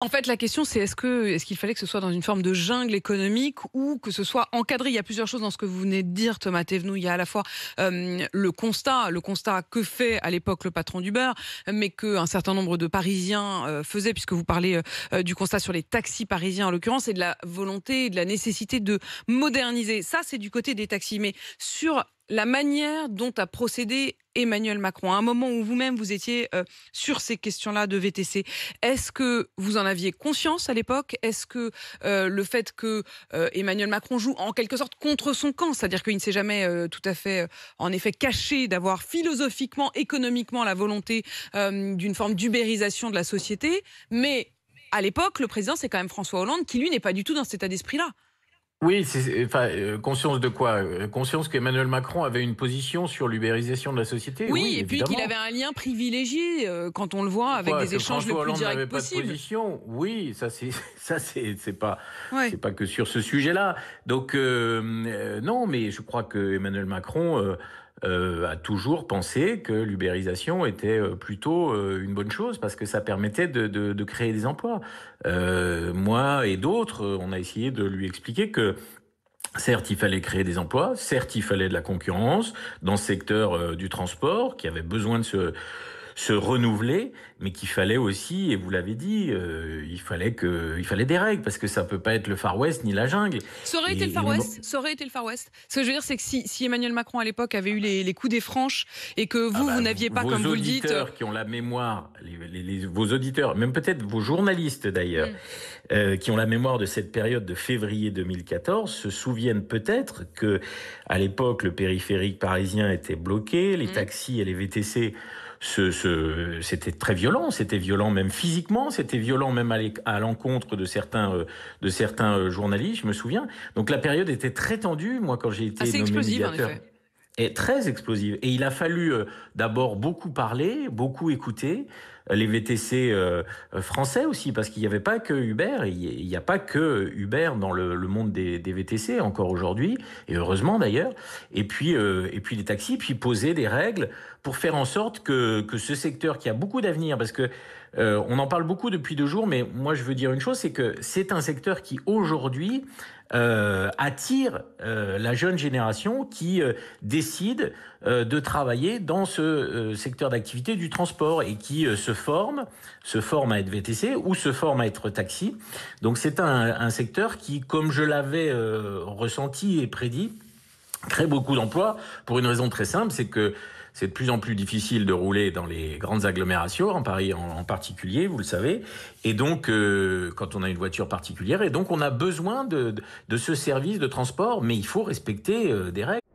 En fait, la question, c'est est-ce que est-ce qu'il fallait que ce soit dans une forme de jungle économique ou que ce soit encadré Il y a plusieurs choses dans ce que vous venez de dire, Thomas Thévenoud. Il y a à la fois euh, le constat, le constat que fait à l'époque le patron d'Uber, mais que un certain nombre de Parisiens euh, faisaient, puisque vous parlez euh, du constat sur les taxis parisiens en l'occurrence, et de la volonté et de la nécessité de moderniser. Ça, c'est du côté des taxis, mais sur la manière dont a procédé Emmanuel Macron, à un moment où vous-même vous étiez euh, sur ces questions-là de VTC, est-ce que vous en aviez conscience à l'époque Est-ce que euh, le fait que euh, Emmanuel Macron joue en quelque sorte contre son camp, c'est-à-dire qu'il ne s'est jamais tout à fait, en effet, caché d'avoir philosophiquement, économiquement la volonté d'une forme d'ubérisation de la société, mais à l'époque, le président, c'est quand même François Hollande, qui lui n'est pas du tout dans cet état d'esprit-là. Oui, enfin, euh, conscience de quoi euh, Conscience qu'Emmanuel Macron avait une position sur l'ubérisation de la société. Oui, et puis qu'il avait un lien privilégié euh, quand on le voit avec des échanges plus Oui, ça c'est ça c'est pas c'est pas que sur ce sujet-là. Donc non, mais je crois que Emmanuel Macron euh, a toujours pensé que l'ubérisation était euh, plutôt euh, une bonne chose parce que ça permettait de, créer des emplois. moi et d'autres, on a essayé de lui expliquer que Certes, il fallait créer des emplois, certes, il fallait de la concurrence dans ce secteur du transport qui avait besoin de se, se renouveler, mais qu'il fallait aussi, et vous l'avez dit, euh, il fallait que, il fallait des règles parce que ça peut pas être le Far West ni la jungle. Ça aurait été le Far West. Ça été le Far West. Ce que je veux dire, c'est que si, si, Emmanuel Macron à l'époque avait eu les, les, coups des franches et que vous, ah vous bah, n'aviez pas, comme vous le dites, vos auditeurs qui ont la mémoire, vos auditeurs, même peut-être vos journalistes d'ailleurs, mm. euh, qui ont la mémoire de cette période de février 2014, se souviennent peut-être que à l'époque le périphérique parisien était bloqué, les mm. taxis et les VTC ce, c'était très violent, c'était violent même physiquement, c'était violent même à l'encontre de certains, euh, de certains euh, journalistes, je me souviens. Donc la période était très tendue. Moi, quand j'ai été Assez nommé explosive, en effet est très explosive. Et il a fallu euh, d'abord beaucoup parler, beaucoup écouter euh, les VTC euh, français aussi, parce qu'il n'y avait pas que Uber, il n'y a pas que Uber dans le, monde des, VTC encore aujourd'hui, et heureusement d'ailleurs. Et puis et puis les taxis, puis poser des règles pour faire en sorte que que ce secteur qui a beaucoup d'avenir, parce que euh, on en parle beaucoup depuis deux jours, mais moi je veux dire une chose, c'est que c'est un secteur qui aujourd'hui euh, attire euh, la jeune génération qui décide de travailler dans ce secteur d'activité du transport et qui se forme, se forme à être VTC ou se forme à être taxi. Donc c'est un secteur qui, comme je l'avais ressenti et prédit, crée beaucoup d'emplois pour une raison très simple, c'est que c'est de plus en plus difficile de rouler dans les grandes agglomérations, en Paris en, particulier, vous le savez. Et donc, euh, quand on a une voiture particulière, et donc on a besoin de, ce service de transport, mais il faut respecter euh, des règles.